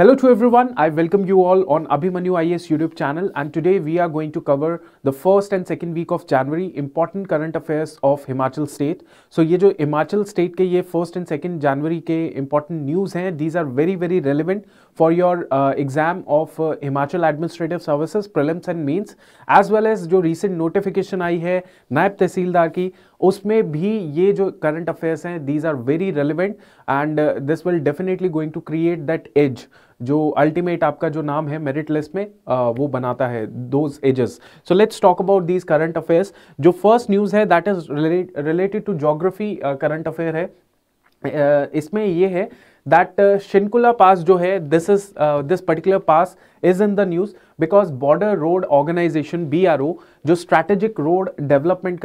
Hello to everyone, I welcome you all on Abhimanyu IAS YouTube channel and today we are going to cover the first and second week of January important current affairs of Himachal state. So ये जो Himachal state के ये first and second January के important news हैं these are very very relevant for your uh, exam of uh, Himachal Administrative Services prelims and mains as well as जो recent notification आई है नायब तहसीलदार की उसमें भी ये जो करंट अफेयर्स हैं these are very relevant and this will definitely going to create that edge जो अल्टीमेट आपका जो नाम है मेरिट लिस्ट में आ, वो बनाता है those edges so let's talk about these current affairs जो फर्स्ट न्यूज़ है that is related to geography current affair है uh, इसमें ये है दैट शिनकुला पास जो है this is this particular pass is in the news because border road organisation B R O जो strategic road development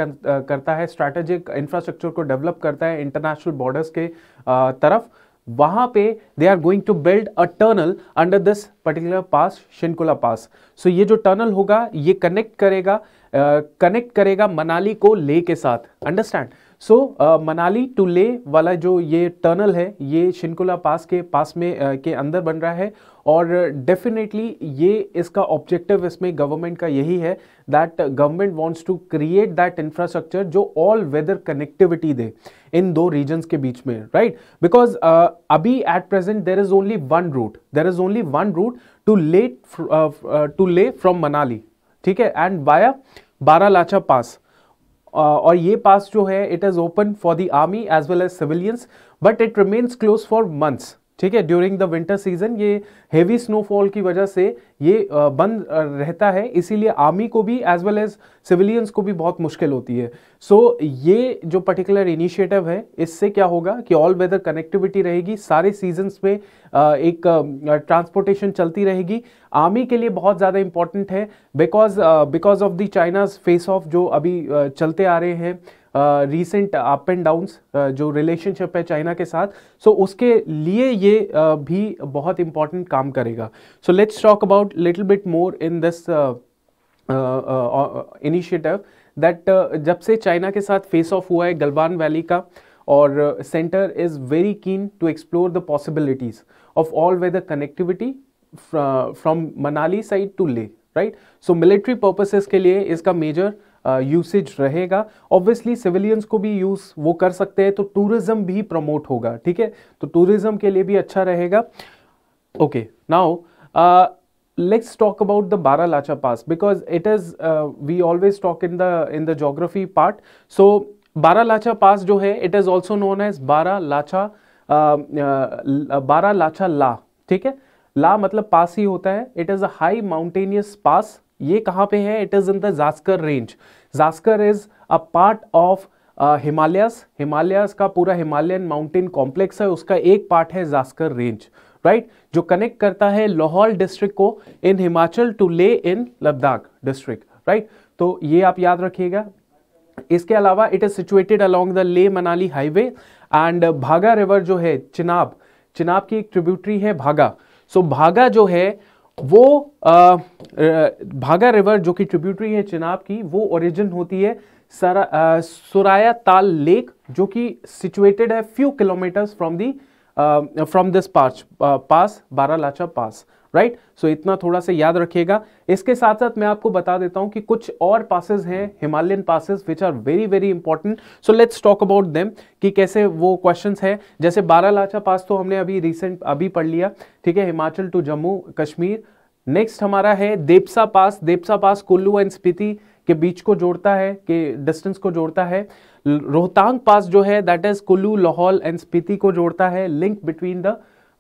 करता है स्ट्रैटेजिक इंफ्रास्ट्रक्चर को डेवलप करता है इंटरनेशनल बॉर्डर्स के uh, तरफ वहां पे they are going to build a tunnel under this particular pass Shinkula pass so ये जो टर्नल होगा ये कनेक्ट करेगा कनेक्ट uh, करेगा मनाली को ले के साथ understand so so, uh, Manali to Leh वाला जो ये टर्नल है ये शिनकुला पास के पास में uh, के अंदर बन रहा है और डेफिनेटली ये इसका ऑब्जेक्टिव इसमें गवर्नमेंट का यही है that government wants to create that infrastructure जो ऑल वेदर कनेक्टिविटी दे इन दो रीजन्स के बीच में राइट बिकॉज uh, अभी at present there is only one route there is only one route to let to Leh from Manali ठीक है and via Baralacha pass Uh, और ये पास जो है it is open for the army as well as civilians but it remains close for months ठीक है during the winter season ये heavy snowfall की वजह से ये बंद रहता है इसीलिए आर्मी को भी एज वेल एज सिविलियंस को भी बहुत मुश्किल होती है सो so, ये जो पर्टिकुलर इनिशिएटिव है इससे क्या होगा कि ऑल वेदर कनेक्टिविटी रहेगी सारे सीजन्स में एक ट्रांसपोर्टेशन चलती रहेगी आर्मी के लिए बहुत ज़्यादा इंपॉर्टेंट है because because of the China's face off जो अभी चलते आ रहे हैं रीसेंट अप एंड डाउन्स जो रिलेशनशिप है चाइना के साथ सो so उसके लिए ये uh, भी बहुत इंपॉर्टेंट काम करेगा so let's talk about little bit more in this initiative that जब से चाइना के साथ फेस ऑफ हुआ है गलवान वैली का और centre is very keen to explore the possibilities of all weather connectivity from Manali side to Leh right so military purposes के लिए इसका मेजर यूसेज रहेगा ऑब्वियसली सिविलियंस को भी यूज वो कर सकते हैं तो टूरिज्म भी प्रमोट होगा ठीक है तो टूरिज्म के लिए भी अच्छा रहेगा okay now let's talk about the Bara Lacha pass because it is we always talk in the in the geography part so Bara Lacha pass जो है it is also known as Bara Lacha बारा लाचा ला ठीक है ला मतलब पास ही होता है it is a high mountainous pass ये कहाँ पे है it is in the Zanskar range Zanskar is a part of Himalayas Himalayas का पूरा हिमालयन माउंटेन कॉम्प्लेक्स है उसका एक पार्ट है जास्कर रेंज राइट जो कनेक्ट करता है लाहौल डिस्ट्रिक्ट को इन हिमाचल टू ले इन लद्दाख डिस्ट्रिक्ट राइट तो ये आप याद रखिएगा इसके अलावा it is situated along the Leh Manali highway and Bhaga river जो है चिनाब चिनाब की एक ट्रिब्यूटरी है भागा सो so, भागा जो है वो आ, भागा रिवर जो कि ट्रिब्यूटरी है चिनाब की वो ओरिजिन होती है सरा आ, सुराया ताल लेक जो कि सिचुएटेड है few kilometres from the from this pass Baralacha pass right so इतना थोड़ा सा याद रखिएगा इसके साथ साथ मैं आपको बता देता हूं कि कुछ और पासेज हैं Himalayan passes which are very very important so let's talk about them कि कैसे वो क्वेश्चंस है जैसे बारह लाचा पास तो हमने अभी रिसेंट अभी पढ़ लिया ठीक है हिमाचल टू जम्मू कश्मीर नेक्स्ट हमारा है Depsa pass Depsa pass Kullu and Spiti के बीच को जोड़ता है के डिस्टेंस को जोड़ता है रोहतांग पास जो है that is Kullu Lahaul and Spiti को जोड़ता है link between the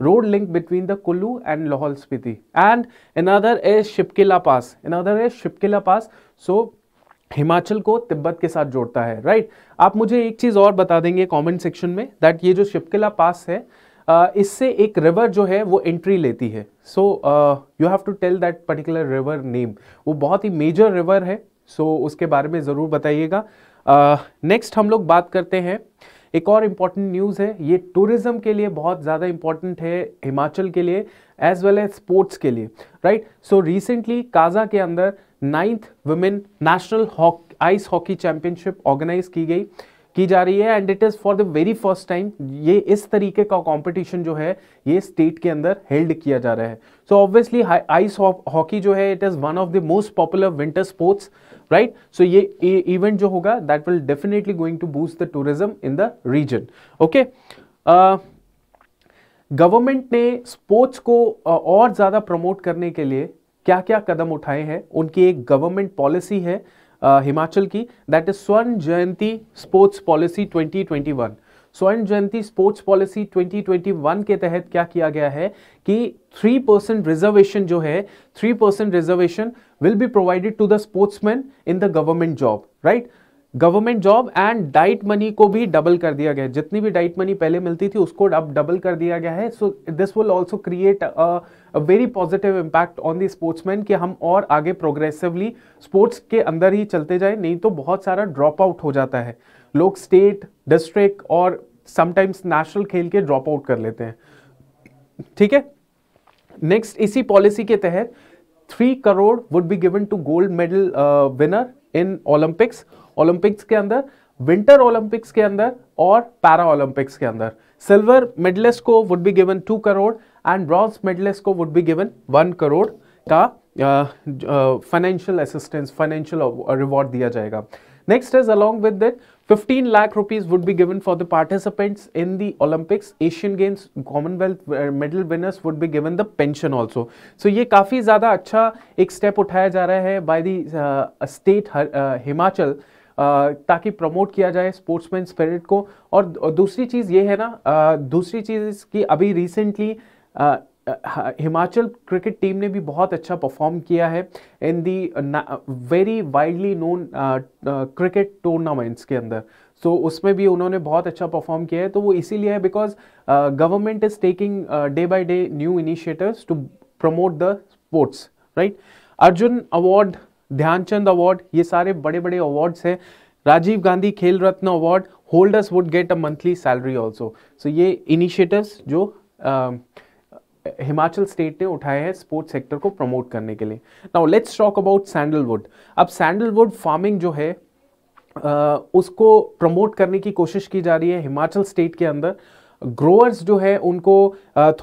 road link between the Kullu and Lahol Spiti. And another is Shipkila Pass. Another is Shipkila Pass. So Himachal को तिब्बत के साथ जोड़ता है राइट आप मुझे एक चीज़ और बता देंगे कमेंट सेक्शन में दैट ये जो शिपकिला पास है इससे एक रिवर जो है वो एंट्री लेती है so you have to tell that particular river name वो बहुत ही मेजर रिवर है सो so उसके बारे में ज़रूर बताइएगा नेक्स्ट uh, हम लोग बात करते हैं uh, एक और इम्पॉर्टेंट न्यूज़ है ये टूरिज़्म के लिए बहुत ज़्यादा इम्पॉर्टेंट है हिमाचल के लिए एज वेल एज स्पोर्ट्स के लिए राइट सो रिसेंटली काजा के अंदर ninth women national ice hockey championship organise की गई की जा रही है and it is for the very first time ये इस तरीके का कंपटीशन जो है ये स्टेट के अंदर हेल्ड किया जा रहा है सो ऑब्वियसली आइस हॉकी जो है it is one of the most popular winter sports right so ये इवेंट जो होगा that will definitely going to boost the tourism in the region okay government ने स्पोर्ट्स को और ज़्यादा प्रमोट करने के लिए क्या क्या कदम उठाए हैं उनकी एक गवर्नमेंट पॉलिसी है हिमाचल की दैट इज स्वर्ण जयंती स्पोर्ट्स पॉलिसी 2021 स्वर्ण जयंती स्पोर्ट्स पॉलिसी 2021 के तहत क्या किया गया है कि थ्री परसेंट रिजर्वेशन जो है three percent reservation will be provided to the sportsman in the government job right government job and diet money को भी डबल कर दिया गया है जितनी भी डाइट मनी पहले मिलती थी उसको अब डबल कर दिया गया है so this will also create a very positive impact on the sportsman कि हम और आगे प्रोग्रेसिवली स्पोर्ट्स के अंदर ही चलते जाए नहीं तो बहुत सारा ड्रॉप आउट हो जाता है लोग स्टेट डिस्ट्रिक्ट और समटाइम्स नेशनल खेल के ड्रॉप आउट कर लेते हैं ठीक है नेक्स्ट इसी पॉलिसी के तहत three crore would be given to gold medal winner in Olympics Olympics के अंदर विंटर ओलंपिक्स के अंदर और पैरा ओलंपिक्स के अंदर सिल्वर मेडलिस्ट को would be given two crore and bronze medallist को would be given one crore का फाइनेंशियल असिस्टेंस फाइनेंशियल रिवॉर्ड दिया जाएगा next is along with that 15 lakh rupees would be given for the participants in the Olympics, Asian Games, Commonwealth medal winners would be given the pension also. So ये काफ़ी ज़्यादा अच्छा एक step उठाया जा रहा है by the uh, state uh, Himachal Uh, ताकि प्रमोट किया जाए स्पोर्ट्समैन स्पिरिट को और दूसरी चीज़ ये है ना uh, दूसरी चीज़ कि अभी रिसेंटली हिमाचल क्रिकेट टीम ने भी बहुत अच्छा परफॉर्म किया है in the very widely known cricket tournaments के अंदर सो so, उसमें भी उन्होंने बहुत अच्छा परफॉर्म किया है तो वो इसीलिए है because government is taking day by day new initiatives to promote the sports right Arjun award Dhyan Chand award ये सारे बड़े बड़े अवार्ड्स हैं Rajiv Gandhi Khel Ratna award holders would get a monthly salary also so ये इनिशिएटिव्स जो uh, हिमाचल स्टेट ने उठाए हैं स्पोर्ट्स सेक्टर को प्रमोट करने के लिए now let's talk about sandalwood अब सैंडलवुड फार्मिंग जो है आ, उसको प्रमोट करने की कोशिश की जा रही है हिमाचल स्टेट के अंदर ग्रोअर्स जो है उनको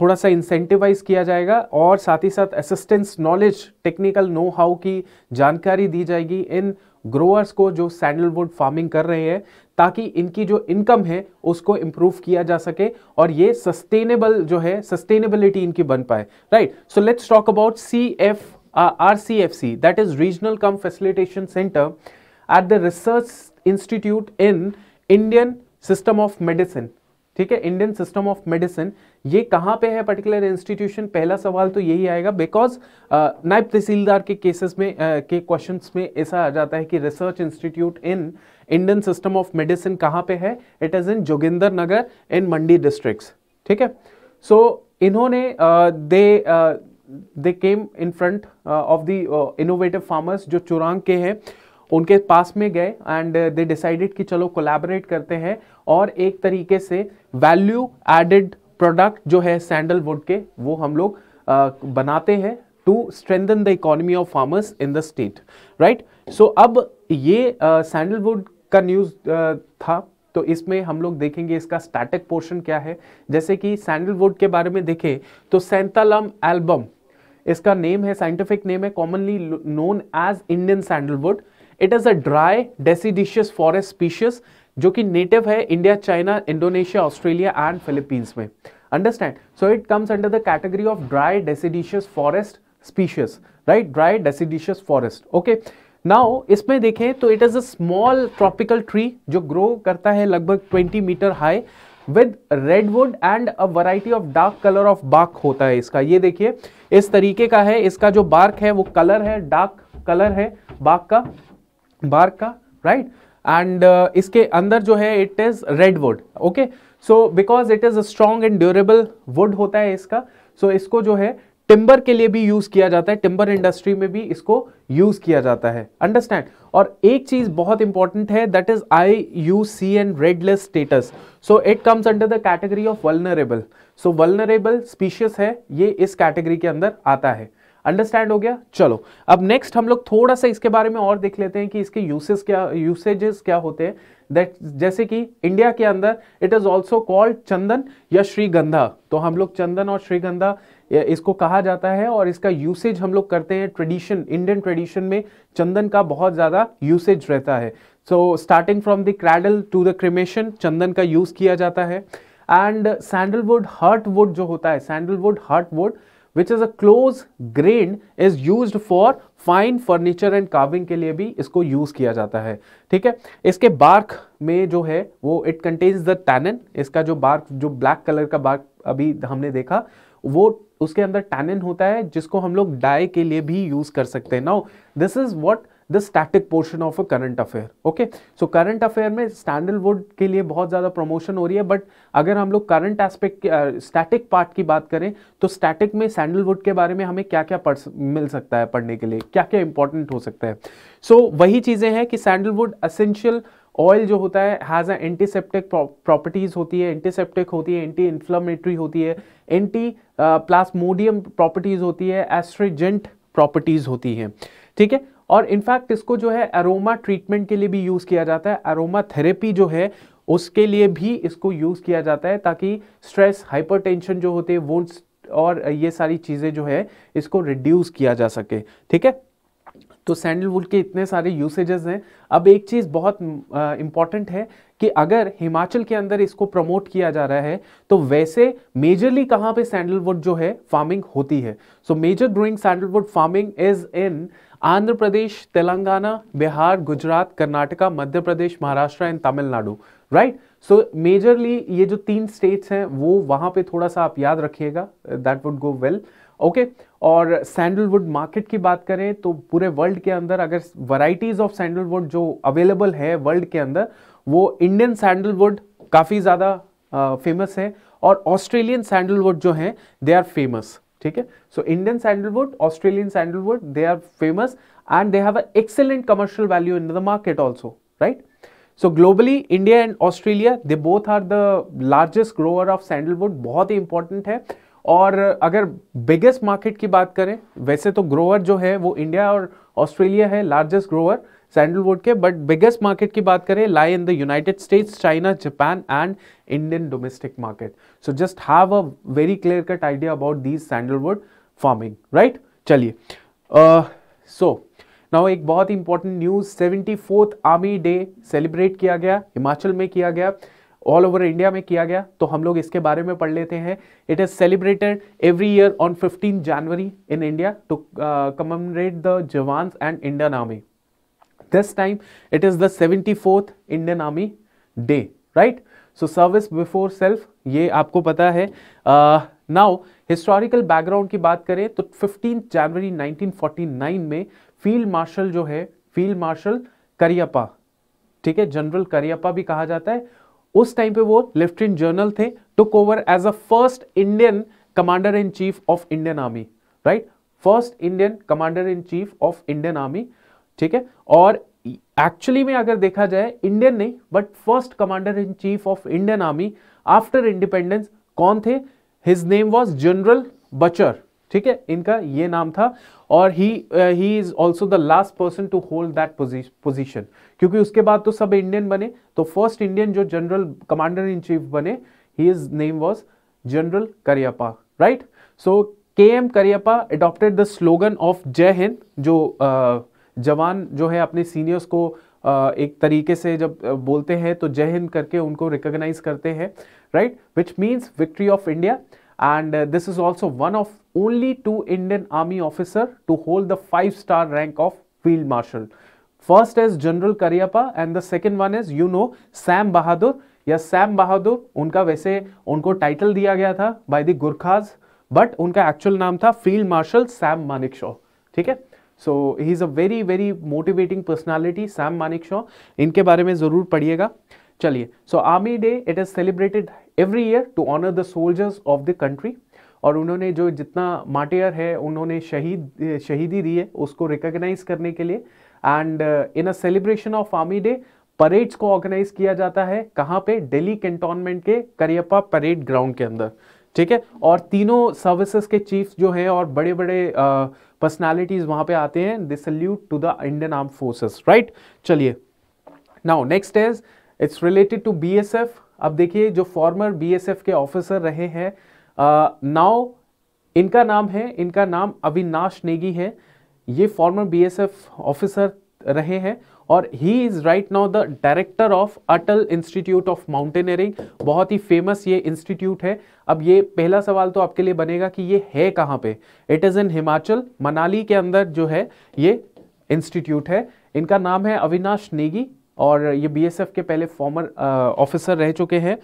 थोड़ा सा इंसेंटिवाइज किया जाएगा और साथ ही साथ assistance knowledge technical know how की जानकारी दी जाएगी इन ग्रोअर्स को जो सैंडलवुड फार्मिंग कर रहे हैं ताकि इनकी जो इनकम है उसको इम्प्रूव किया जा सके और ये सस्टेनेबल जो है सस्टेनेबिलिटी इनकी बन पाए right so let's talk about C F R C F C that is regional cum facilitation centre at the research institute in Indian system of medicine ठीक है इंडियन सिस्टम ऑफ मेडिसिन ये कहां पे है particular institution पहला सवाल तो यही आएगा बिकॉज uh, नायब तहसीलदार के केसेस में uh, के क्वेश्चंस में ऐसा आ जाता है कि research institute in Indian system of medicine कहाँ पे है it is in Joginder Nagar in Mandi district ठीक है सो so, इन्होंने they they came in front of the innovative farmers जो चुरांग के हैं उनके पास में गए एंड दे डिसाइडेड कि चलो कोलैबोरेट करते हैं और एक तरीके से वैल्यू एडेड प्रोडक्ट जो है सैंडलवुड के वो हम लोग uh, बनाते हैं to strengthen the economy of farmers in the state right so अब ये सैंडलवुड uh, का न्यूज़ था तो इसमें हम लोग देखेंगे इसका स्टैटिक पोर्शन क्या है जैसे कि सैंडलवुड के बारे में देखें तो सैंतालम एल्बम इसका नेम है साइंटिफिक नेम है commonly known as Indian sandalwood it is a dry deciduous forest species जो कि नेटिव है India China Indonesia Australia and Philippines में understand so it comes under the category of dry deciduous forest species right dry deciduous forest okay now इसमें देखें तो it is a small tropical tree जो grow करता है लगभग 20 metre high with redwood and a variety of dark colour of bark होता है इसका ये देखिए इस तरीके का है इसका जो बार्क है वो कलर है डार्क कलर है बार्क का बार्क का राइट right? एंड uh, इसके अंदर जो है it is redwood okay so because it is a strong and durable wood होता है इसका सो so इसको जो है टिम्बर के लिए भी यूज किया जाता है टिम्बर इंडस्ट्री में भी इसको यूज किया जाता है अंडरस्टैंड और एक चीज बहुत इंपॉर्टेंट है that is I U C N red list status so it comes under the category of vulnerable so vulnerable species है ये इस कैटेगरी के अंदर आता है अंडरस्टैंड हो गया चलो अब नेक्स्ट हम लोग थोड़ा सा इसके बारे में और देख लेते हैं कि इसके यूसेज क्या यूसेजेस क्या होते हैं दैट जैसे कि इंडिया के अंदर it is also called chandan या श्रीगंधा तो हम लोग चंदन और श्रीगंधा इसको कहा जाता है और इसका यूसेज हम लोग करते हैं ट्रेडिशन इंडियन ट्रेडिशन में चंदन का बहुत ज़्यादा यूसेज रहता है so starting from the cradle to the cremation चंदन का यूज़ किया जाता है एंड सैंडलवुड हर्ट वुड जो होता है sandalwood heart wood which is a close grain is use for fine furniture and carving के लिए भी इसको यूज़ किया जाता है ठीक है इसके बार्क में जो है वो इट कंटेन्स द टैनन इसका जो बार्क जो ब्लैक कलर का बार्क अभी हमने देखा वो उसके अंदर टैनन होता है जिसको हम लोग डाई के लिए भी यूज़ कर सकते हैं now this is what the static portion of a current affair okay so current affair में स्टैंडलवुड के लिए बहुत ज़्यादा प्रमोशन हो रही है बट अगर हम लोग करंट एस्पेक्ट स्टैटिक पार्ट की बात करें तो स्टैटिक में सैंडलवुड के बारे में हमें क्या क्या पढ़ मिल सकता है पढ़ने के लिए क्या क्या इंपॉर्टेंट हो सकता है सो so, वही चीज़ें हैं कि सैंडलवुड असेंशियल ऑयल जो होता है हैज़ अ एंटीसेप्टिक प्रॉपर्टीज़ होती है एंटीसेप्टिक होती है एंटी इन्फ्लामेटरी होती है एंटी प्लास्मोडियम प्रॉपर्टीज़ होती है एस्ट्रेजेंट प्रॉपर्टीज़ होती हैं ठीक है और इनफैक्ट इसको जो है अरोमा ट्रीटमेंट के लिए भी यूज़ किया जाता है अरोमा थेरेपी जो है उसके लिए भी इसको यूज़ किया जाता है ताकि स्ट्रेस हाइपरटेंशन जो होते हैं वो और ये सारी चीज़ें जो है इसको रिड्यूस किया जा सके ठीक है तो सैंडलवुड के इतने सारे यूसेजेस हैं अब एक चीज़ बहुत इम्पॉर्टेंट है कि अगर हिमाचल के अंदर इसको प्रमोट किया जा रहा है तो वैसे मेजरली कहाँ पे सैंडलवुड जो है फार्मिंग होती है so major growing sandalwood farming is in Andhra Pradesh Telangana Bihar Gujarat Karnataka Madhya Pradesh Maharashtra and Tamil Nadu right so majorly ये जो तीन स्टेट्स हैं वो वहां पे थोड़ा सा आप याद रखिएगा that would go well okay और सैंडलवुड मार्केट की बात करें तो पूरे वर्ल्ड के अंदर अगर वराइटीज ऑफ सैंडलवुड जो अवेलेबल है वर्ल्ड के अंदर वो इंडियन सैंडलवुड काफ़ी ज़्यादा फेमस है और ऑस्ट्रेलियन सैंडलवुड जो है दे आर फेमस ठीक है so Indian sandalwood Australian sandalwood they are famous and they have a excellent commercial value in the market also right so globally India and Australia they both are the largest grower of sandalwood बहुत ही important है और अगर biggest market की बात करें वैसे तो ग्रोअर जो है वो इंडिया और ऑस्ट्रेलिया है लार्जेस्ट ग्रोअर सैंडलवुड के बट बिगेस्ट मार्केट की बात करें lie in the United States China Japan and Indian domestic market so just have a very clear cut idea about these sandalwood farming right चलिए so now एक बहुत ही इंपॉर्टेंट news seventy fourth army day celebrate किया गया हिमाचल में किया गया ऑल ओवर इंडिया में किया गया तो हम लोग इसके बारे में पढ़ लेते हैं it is celebrated every year on fifteen January in India to commemorate the jawan and Indian army this time it is the 74th Indian Army Day, right? So service before self ये आपको पता है नाउ हिस्टोरिकल बैकग्राउंड की बात करें तो fifteen जनवरी 1949 में field marshal जो है फील्ड मार्शल करियपा ठीक है जनरल करियपा भी कहा जाता है उस टाइम पे वो लेफ्टिनेंट जनरल थे took over as a first Indian commander in chief of Indian army right first Indian commander in chief of Indian army ठीक है और एक्चुअली में अगर देखा जाए इंडियन नहीं but first commander in chief of Indian army after independence कौन थे his name was general Bucher ठीक है इनका ये नाम था और he he is also the last person to hold that position क्योंकि उसके बाद तो सब इंडियन बने तो फर्स्ट इंडियन जो जनरल कमांडर इन चीफ बने he is name was general Cariappa right so K M Cariappa adopted the slogan of जय हिंद जो uh, जवान जो है अपने सीनियर्स को एक तरीके से जब बोलते हैं तो जय हिंद करके उनको रिकॉग्नाइज करते हैं right which means victory of India and this is also one of only two Indian army officer to hold the five star rank of field marshal first is general Cariappa and the second one is you know Sam Bahadur या Sam बहादुर उनका वैसे उनको title दिया गया था by the Gurkhas but उनका actual नाम था field marshal Sam Manekshaw ठीक है so he is a very very motivating personality Sam Manekshaw इनके बारे में ज़रूर पढ़िएगा चलिए so army day it is celebrated every year to honour the soldiers of the country और उन्होंने जो जितना मार्टियर है उन्होंने शहीद शहीदी दी है उसको रिकग्नाइज करने के लिए and in a celebration of army day parades को ऑर्गेनाइज किया जाता है कहाँ पे दिल्ली कैंटोनमेंट के करियप्पा परेड ग्राउंड के अंदर ठीक है और तीनों सर्विसेज के चीफ जो हैं और बड़े बड़े uh, पर्सनैलिटीज वहां पे आते हैं they salute to the Indian arm forces right चलिए now next is it's related to be अब देखिए जो फॉर्मर बी के ऑफिसर रहे हैं नाउ uh, इनका नाम है इनका नाम अविनाश नेगी है ये फॉर्मर बी ऑफिसर रहे हैं और he is right now the director of Atal institute of mountaineering बहुत ही फेमस ये इंस्टीट्यूट है अब ये पहला सवाल तो आपके लिए बनेगा कि ये है कहाँ पे it is in Himachal Manali के अंदर जो है ये इंस्टीट्यूट है इनका नाम है अविनाश नेगी और ये बीएसएफ के पहले फॉर्मर ऑफिसर uh, रह चुके हैं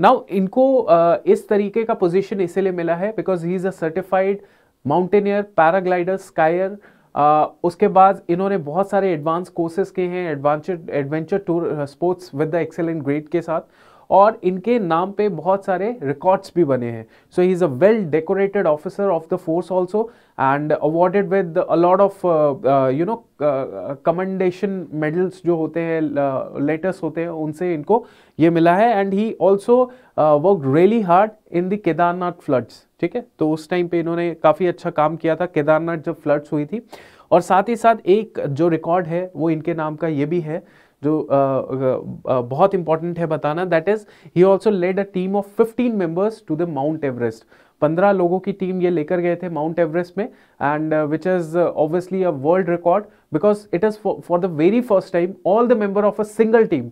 नाउ इनको आ, uh, इस तरीके का पोजीशन इसीलिए मिला है because he is a certified mountaineer paraglider skier uh, उसके बाद इन्होंने बहुत सारे एडवांस कोर्सेज किए हैं adventure adventure tour sports with the excellent grade के साथ और इनके नाम पे बहुत सारे रिकॉर्ड्स भी बने हैं so he is a well decorated officer of the force also and awarded with a lot of you know commendation medals जो होते हैं लेटर्स uh, होते हैं उनसे इनको ये मिला है and he also work really hard in the Kedarnath floods ठीक है तो उस टाइम पे इन्होंने काफ़ी अच्छा काम किया था केदारनाथ जब फ्लड्स हुई थी और साथ ही साथ एक जो रिकॉर्ड है वो इनके नाम का ये भी है जो बहुत इंपॉर्टेंट है बताना that is he also led a team of fifteen members to the mount Everest पंद्रह लोगों की टीम ये लेकर गए थे माउंट एवरेस्ट में and which is obviously a world record because it is for the very first time all the member of a single team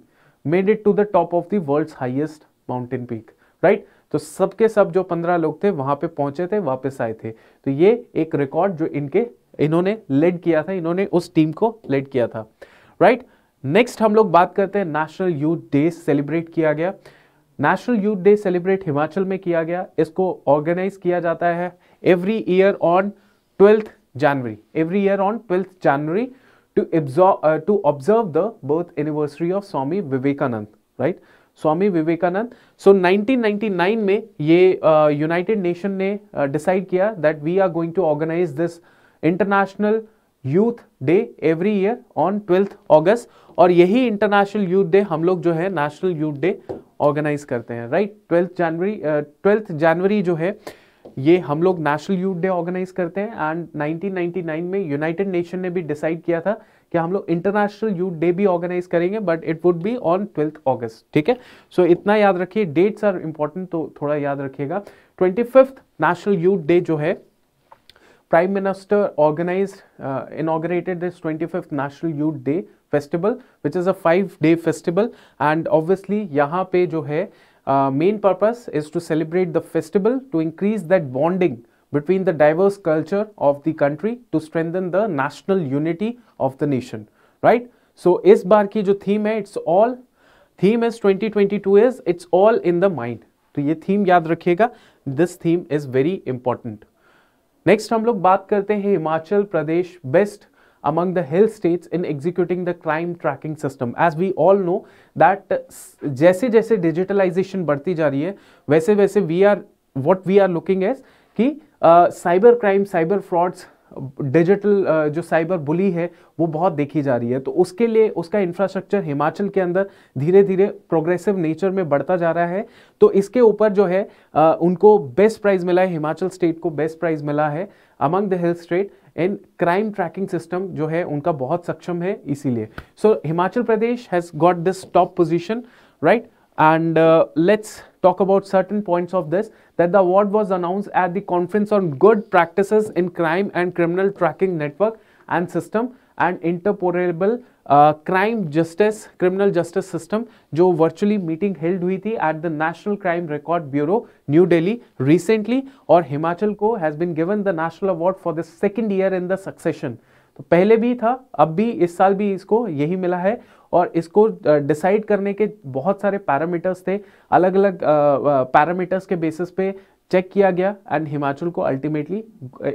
made it to the top of the world highest mountain peak right तो सबके सब जो पंद्रह लोग थे वहां पे पहुंचे थे वापस आए थे तो ये एक रिकॉर्ड जो इनके इन्होंने लेड किया था इन्होंने उस टीम को लेड किया था राइट right? नेक्स्ट हम लोग बात करते हैं नेशनल यूथ डे सेलिब्रेट किया गया national youth day celebrate Himachal में किया गया इसको ऑर्गेनाइज किया जाता है every year on twelfth January every year on twelfth January to absorb to observe the birth anniversary of Swami Vivekananda right Swami Vivekananda so 1999 में ये यूनाइटेड uh, नेशन ने डिसाइड uh, किया that we are going to organize this international youth day every year on twelfth August और यही international youth day हम लोग जो है नेशनल यूथ डे ऑर्गेनाइज करते हैं right twelfth January twelfth January जो है ये हम लोग नेशनल यूथ डे ऑर्गेनाइज करते हैं एंड 1999 में यूनाइटेड नेशन ने भी डिसाइड किया था कि हम लोग इंटरनेशनल यूथ डे भी ऑर्गेनाइज करेंगे but it would be on twelfth August ठीक है सो so, इतना याद रखिए डेट्स आर इंपॉर्टेंट तो थोड़ा याद रखिएगा ट्वेंटी नेशनल यूथ डे जो है Prime Minister organized, uh, inaugurated this 25th National Youth Day festival, which is a five-day festival. And obviously, यहाँ पे जो है uh, main purpose is to celebrate the festival to increase that bonding between the diverse culture of the country to strengthen the national unity of the nation, right? So इस bar की जो theme है, it's all theme is 2022 is it's all in the mind. तो ये theme याद रखिएगा. This theme is very important. Next हम लोग बात करते हैं Himachal Pradesh best among the hill states in executing the crime tracking system as we all know that जैसे जैसे डिजिटलाइजेशन बढ़ती जा रही है वैसे वैसे we are what we are looking as कि cyber crime cyber frauds digital जो साइबर बुली है वो बहुत देखी जा रही है तो उसके लिए उसका इंफ्रास्ट्रक्चर हिमाचल के अंदर धीरे धीरे प्रोग्रेसिव नेचर में बढ़ता जा रहा है तो इसके ऊपर जो है उनको बेस्ट प्राइज मिला है हिमाचल स्टेट को बेस्ट प्राइज मिला है among the hill state and crime tracking system जो है उनका बहुत सक्षम है इसीलिए so so, Himachal Pradesh has got this top position right and uh, let's talk about certain points of this that the award was announced at the conference on good practices in crime and criminal tracking network and system and interoperable crime justice criminal justice system जो virtually meeting held हुई थी at the national crime record bureau new Delhi recently और हिमाचल को has been given the national award for the second year in the succession तो पहले भी था अब भी इस साल भी इसको यही मिला है और इसको डिसाइड करने के बहुत सारे पैरामीटर्स थे अलग अलग पैरामीटर्स के बेसिस पे चेक किया गया एंड हिमाचल को अल्टीमेटली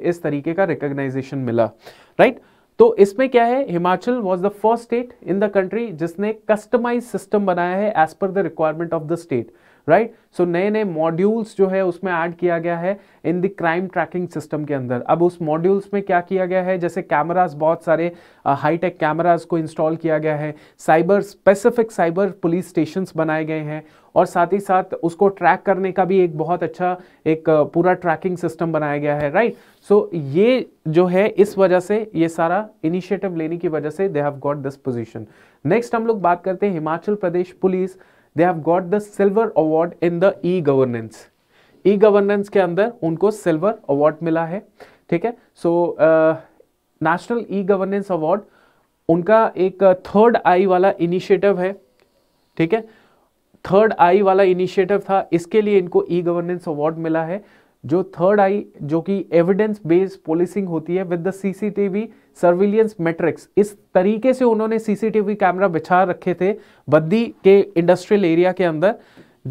इस तरीके का रिकॉग्नाइजेशन मिला राइट right? तो इसमें क्या है Himachal was the first state in the country जिसने कस्टमाइज सिस्टम बनाया है as per the requirement of the state right so नए नए मॉड्यूल्स जो है उसमें ऐड किया गया है in the crime tracking system के अंदर अब उस मॉड्यूल्स में क्या किया गया है जैसे कैमरास बहुत सारे हाईटेक uh, कैमरास को इंस्टॉल किया गया है cyber specific cyber police station बनाए गए हैं और साथ ही साथ उसको ट्रैक करने का भी एक बहुत अच्छा एक uh, पूरा ट्रैकिंग सिस्टम बनाया गया है राइट right? सो so, ये जो है इस वजह से ये सारा इनिशिएटिव लेने की वजह से they have got this position next हम लोग बात करते हैं Himachal Pradesh police they have got the silver award in the e governance e governance के अंदर उनको सिल्वर अवार्ड मिला है ठीक है so national e governance award उनका एक थर्ड uh, आई वाला इनिशिएटिव है ठीक है थर्ड आई वाला इनिशिएटिव था इसके लिए इनको ई गवर्नेंस अवार्ड मिला है जो थर्ड आई जो कि एविडेंस बेस्ड पॉलिसिंग होती है with the CCTV surveillance matrix इस तरीके से उन्होंने सीसीटीवी कैमरा बिछा रखे थे बद्दी के इंडस्ट्रियल एरिया के अंदर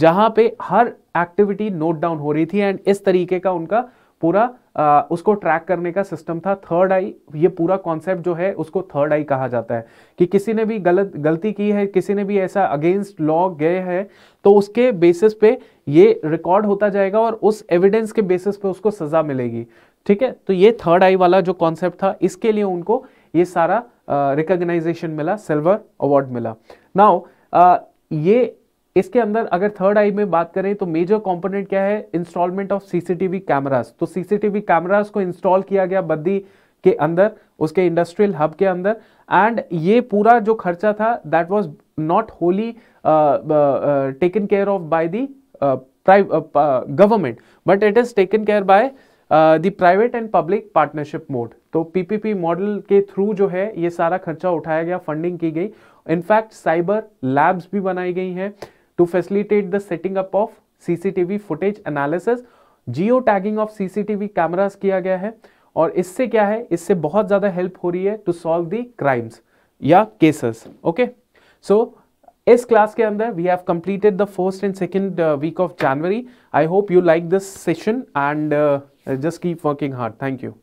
जहां पे हर एक्टिविटी नोट डाउन हो रही थी एंड इस तरीके का उनका पूरा आ, उसको ट्रैक करने का सिस्टम था थर्ड आई ये पूरा कॉन्सेप्ट जो है उसको थर्ड आई कहा जाता है कि किसी ने भी गलत गलती की है किसी ने भी ऐसा अगेंस्ट लॉ गए है तो उसके बेसिस पे ये रिकॉर्ड होता जाएगा और उस एविडेंस के बेसिस पे उसको सज़ा मिलेगी ठीक है तो ये थर्ड आई वाला जो कॉन्सेप्ट था इसके लिए उनको ये सारा रिकॉग्नाइजेशन uh, मिला सिल्वर अवार्ड मिला नाउ uh, ये इसके अंदर अगर थर्ड आई में बात करें तो मेजर कंपोनेंट क्या है इंस्टॉलमेंट ऑफ सीसीटीवी कैमरास तो सीसीटीवी कैमरास को इंस्टॉल किया गया बद्दी के अंदर उसके इंडस्ट्रियल हब के अंदर एंड ये पूरा जो खर्चा था that was not wholly taken care of by the government but it is taken care by the private and public partnership mode तो पीपीपी मॉडल के थ्रू जो है ये सारा खर्चा उठाया गया फंडिंग की गई इनफैक्ट साइबर लैब्स भी बनाई गई हैं to facilitate the setting up of CCTV footage analysis geo tagging of CCTV cameras किया गया है और इससे क्या है इससे बहुत ज़्यादा हेल्प हो रही है टू सॉल्व द क्राइम्स या केसेस ओके सो इस क्लास के अंदर we have completed the first and second week of January I hope you like this session and Uh, just keep working hard. Thank you.